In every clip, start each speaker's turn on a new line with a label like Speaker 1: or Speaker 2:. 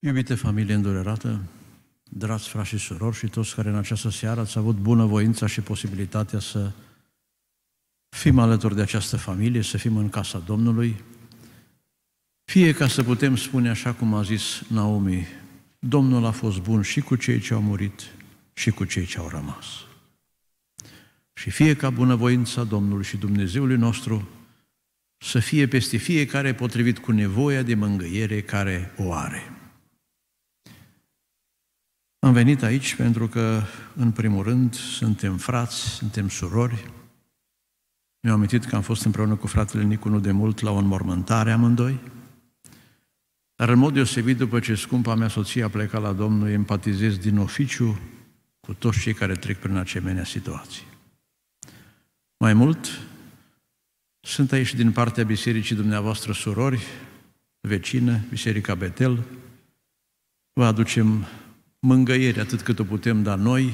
Speaker 1: Iubite familie îndurerată, dragi frați și surori și toți care în această seară ați avut bună bunăvoința și posibilitatea să fim alături de această familie, să fim în casa Domnului, fie ca să putem spune așa cum a zis Naomi, Domnul a fost bun și cu cei ce au murit și cu cei ce au rămas. Și fie ca bunăvoința Domnului și Dumnezeului nostru să fie peste fiecare potrivit cu nevoia de mângâiere care o are. Am venit aici pentru că, în primul rând, suntem frați, suntem surori. Mi-am amintit că am fost împreună cu fratele Nicu nu de mult la o înmormântare amândoi. Dar în mod deosebit, după ce scumpa mea soție a plecat la Domnul, empatizez din oficiu cu toți cei care trec prin asemenea situații. Mai mult, sunt aici din partea bisericii dumneavoastră surori, vecină, Biserica Betel. Vă aducem mângăiere atât cât o putem da noi,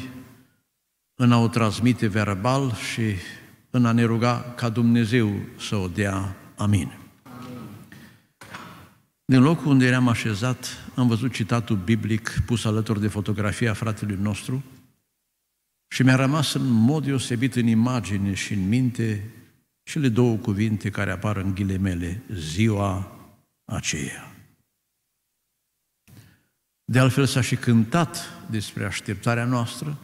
Speaker 1: în a o transmite verbal și în a ne ruga ca Dumnezeu să o dea. Amin. Din locul unde eram așezat, am văzut citatul biblic pus alături de fotografia fratelui nostru și mi-a rămas în mod deosebit în imagine și în minte cele două cuvinte care apar în ghilemele, ziua aceea. De altfel s-a și cântat despre așteptarea noastră,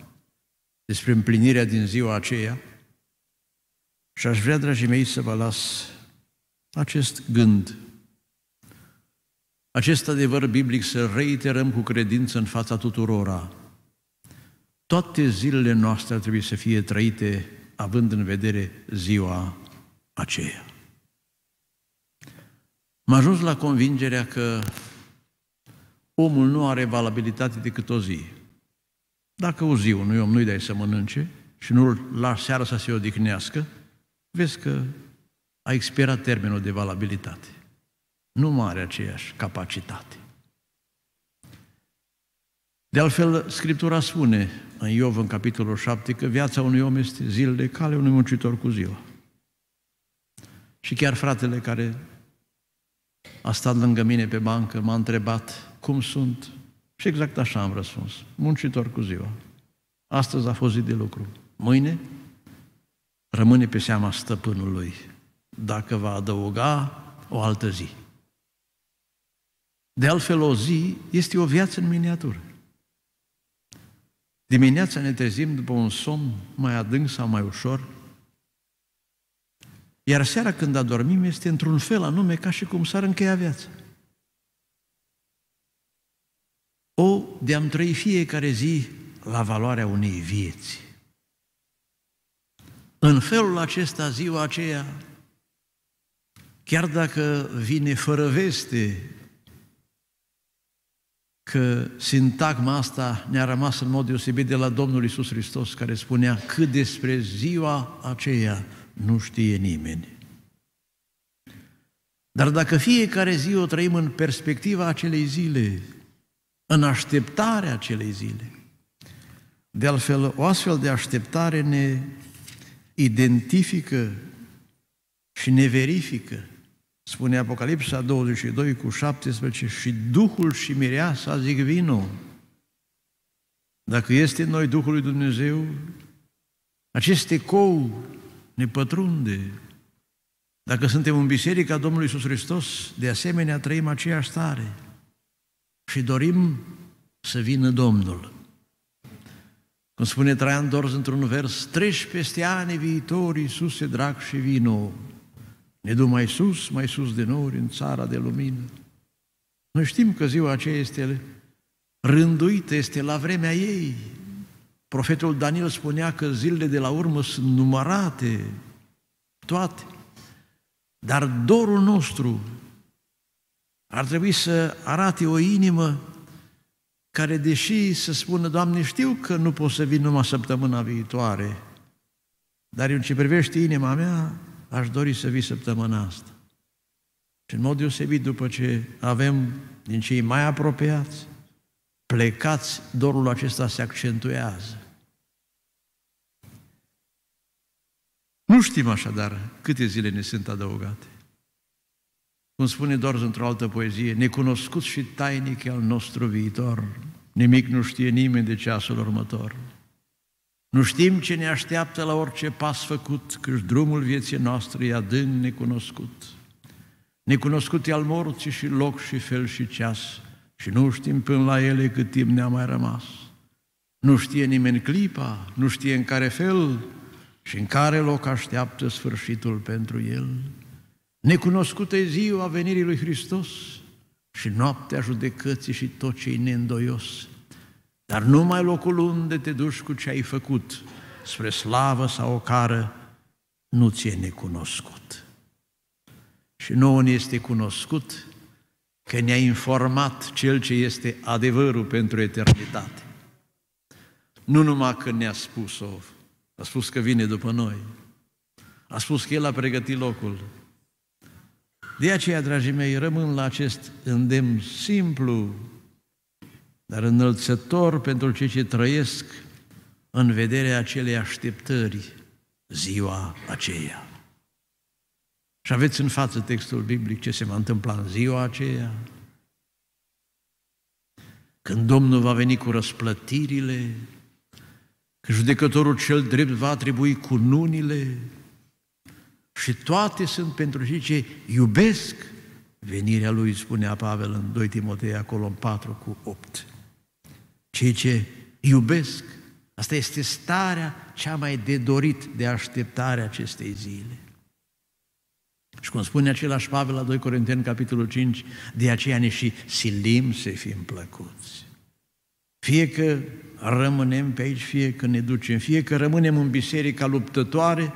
Speaker 1: despre împlinirea din ziua aceea și aș vrea, dragii mei, să vă las acest gând, acest adevăr biblic să reiterăm cu credință în fața tuturora. Toate zilele noastre ar trebui să fie trăite având în vedere ziua aceea. M-a ajuns la convingerea că omul nu are valabilitate decât o zi. Dacă o zi unui om nu-i dai să mănânce și nu-l lași seara să se odihnească, vezi că a expirat termenul de valabilitate. Nu mai are aceeași capacitate. De altfel, Scriptura spune în Iov, în capitolul 7, că viața unui om este zilele cale unui muncitor cu ziua. Și chiar fratele care a stat lângă mine pe bancă, m-a întrebat cum sunt și exact așa am răspuns, muncitor cu ziua. Astăzi a fost zi de lucru. Mâine rămâne pe seama stăpânului dacă va adăuga o altă zi. De altfel, o zi este o viață în miniatură. Dimineața ne trezim după un somn mai adânc sau mai ușor, iar seara când adormim este într-un fel anume ca și cum s-ar încheia viața. O, de-am trăi fiecare zi la valoarea unei vieți. În felul acesta, ziua aceea, chiar dacă vine fără veste că sintagma asta ne-a rămas în mod deosebit de la Domnul Isus Hristos, care spunea, cât despre ziua aceea, nu știe nimeni. Dar dacă fiecare zi o trăim în perspectiva acelei zile, în așteptarea acelei zile, de altfel, o astfel de așteptare ne identifică și ne verifică. Spune Apocalipsa 22 cu 17 și Duhul și Mireasa zic vino. Dacă este în noi Duhul lui Dumnezeu, acest ecou ne pătrunde. Dacă suntem în biserica Domnului Iisus Hristos, de asemenea trăim aceeași stare și dorim să vină Domnul. Cum spune Traian Dorz într-un vers, treci peste ani viitori, Iisuse, drag și vino. Ne du mai sus, mai sus de nori, în țara de lumină. Noi știm că ziua aceea este rânduită, este la vremea ei, Profetul Daniel spunea că zilele de la urmă sunt numărate, toate. Dar dorul nostru ar trebui să arate o inimă care, deși să spună, Doamne, știu că nu pot să vin numai săptămâna viitoare, dar în ce privește inima mea, aș dori să vii săptămâna asta. Și în mod deosebit, după ce avem din cei mai apropiați, plecați, dorul acesta se accentuează. Nu știm așadar câte zile ne sunt adăugate. Cum spune doar într-o altă poezie, necunoscut și tainic al nostru viitor, nimic nu știe nimeni de ceasul următor. Nu știm ce ne așteaptă la orice pas făcut, căci drumul vieții noastre e adânc necunoscut. Necunoscut e al morții și loc și fel și ceas, și nu știm până la ele cât timp ne-a mai rămas. Nu știe nimeni clipa, nu știe în care fel, și în care loc așteaptă sfârșitul pentru el. Necunoscută e ziua venirii lui Hristos și noaptea judecății și tot ce-i neîndoios. Dar numai locul unde te duci cu ce ai făcut, spre slavă sau ocară, nu ți-e necunoscut. Și nouă ne este cunoscut că ne-a informat Cel ce este adevărul pentru eternitate. Nu numai că ne-a spus-o a spus că vine după noi. A spus că El a pregătit locul. De aceea, dragii mei, rămân la acest îndemn simplu, dar înălțător pentru cei ce trăiesc în vederea acelei așteptări ziua aceea. Și aveți în față textul biblic ce se va întâmpla în ziua aceea, când Domnul va veni cu răsplătirile, că judecătorul cel drept va atribui cununile și toate sunt pentru cei ce iubesc venirea lui, spunea Pavel în 2 Timotei, acolo în 4 cu 8. Cei ce iubesc, asta este starea cea mai de dorit de așteptare acestei zile. Și cum spune același Pavel la 2 Corinteni, capitolul 5, de aceea ne și silim să fim plăcuți. Fie că rămânem pe aici, fie că ne ducem, fie că rămânem în biserica luptătoare,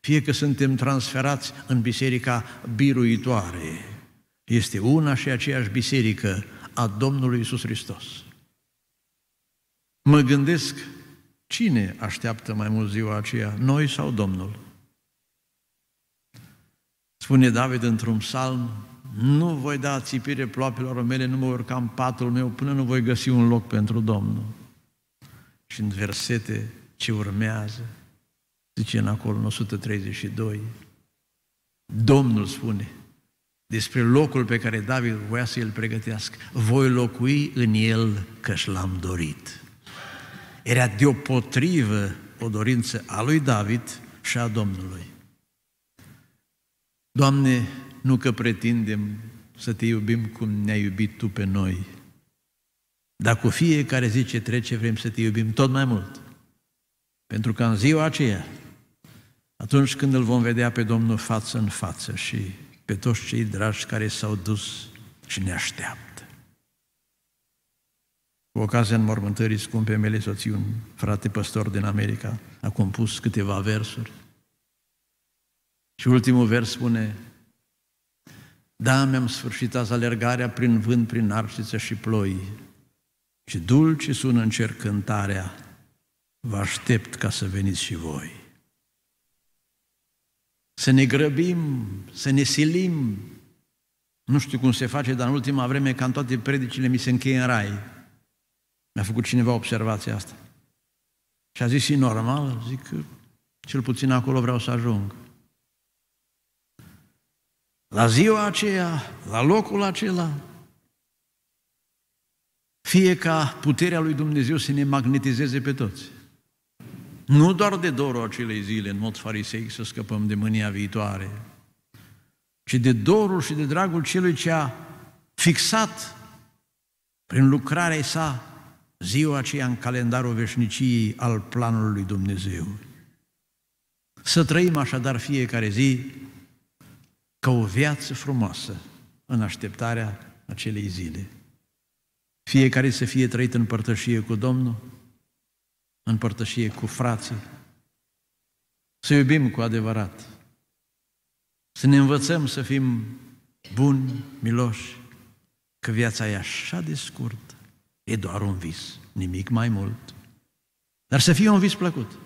Speaker 1: fie că suntem transferați în biserica biruitoare. Este una și aceeași biserică a Domnului Isus Hristos. Mă gândesc cine așteaptă mai mult ziua aceea, noi sau Domnul? Spune David într-un psalm, nu voi da țipire ploapelor mele, nu mă urca în patul meu până nu voi găsi un loc pentru Domnul. Și în versete ce urmează, zice în acolo în 132, Domnul spune despre locul pe care David voia să îl pregătească, voi locui în el și l-am dorit. Era deopotrivă o dorință a lui David și a Domnului. Doamne, nu că pretindem să te iubim cum ne-ai iubit tu pe noi, dar cu fiecare zi ce trece vrem să te iubim tot mai mult. Pentru că în ziua aceea, atunci când îl vom vedea pe Domnul față în față și pe toți cei dragi care s-au dus și ne așteaptă. Cu ocazia mormântării scumpe mele soții, un frate păstor din America, a compus câteva versuri. Și ultimul vers spune, da, mi-am sfârșit azi alergarea prin vânt, prin arșițe și ploi. Și dulce sună în cer cântarea, vă aștept ca să veniți și voi. Să ne grăbim, să ne silim. Nu știu cum se face, dar în ultima vreme, în toate predicile mi se încheie în rai. Mi-a făcut cineva observația asta. Și a zis, e normal? Zic, cel puțin acolo vreau să ajung la ziua aceea, la locul acela, fie ca puterea lui Dumnezeu să ne magnetizeze pe toți. Nu doar de dorul acelei zile, în mod fariseic, să scăpăm de mânia viitoare, ci de dorul și de dragul celui ce a fixat prin lucrarea sa ziua aceea în calendarul veșniciei al planului lui Dumnezeu. Să trăim așadar fiecare zi ca o viață frumoasă în așteptarea acelei zile. Fiecare să fie trăit în părtășie cu Domnul, în părtășie cu frații, să iubim cu adevărat, să ne învățăm să fim buni, miloși, că viața e așa de scurtă, e doar un vis, nimic mai mult. Dar să fie un vis plăcut.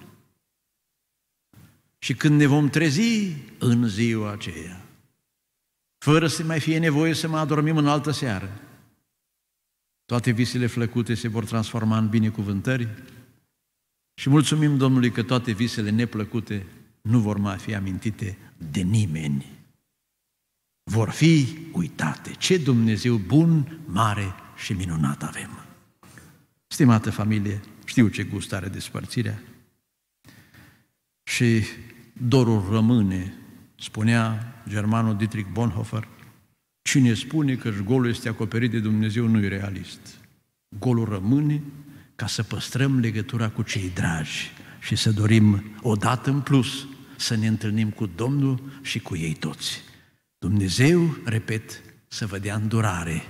Speaker 1: Și când ne vom trezi în ziua aceea, fără să mai fie nevoie să mă adormim în altă seară. Toate visele flăcute se vor transforma în binecuvântări și mulțumim Domnului că toate visele neplăcute nu vor mai fi amintite de nimeni. Vor fi uitate. Ce Dumnezeu bun, mare și minunat avem! Stimată familie, știu ce gust are despărțirea și dorul rămâne Spunea germanul Dietrich Bonhoeffer, cine spune că golul este acoperit de Dumnezeu nu e realist. Golul rămâne ca să păstrăm legătura cu cei dragi și să dorim o dată în plus să ne întâlnim cu Domnul și cu ei toți. Dumnezeu, repet, să vă dea îndurare.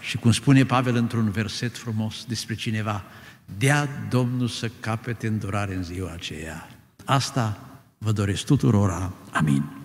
Speaker 1: Și cum spune Pavel într-un verset frumos despre cineva, dea Domnul să capete îndurare în ziua aceea. Asta Vă doresc tuturora. Amin.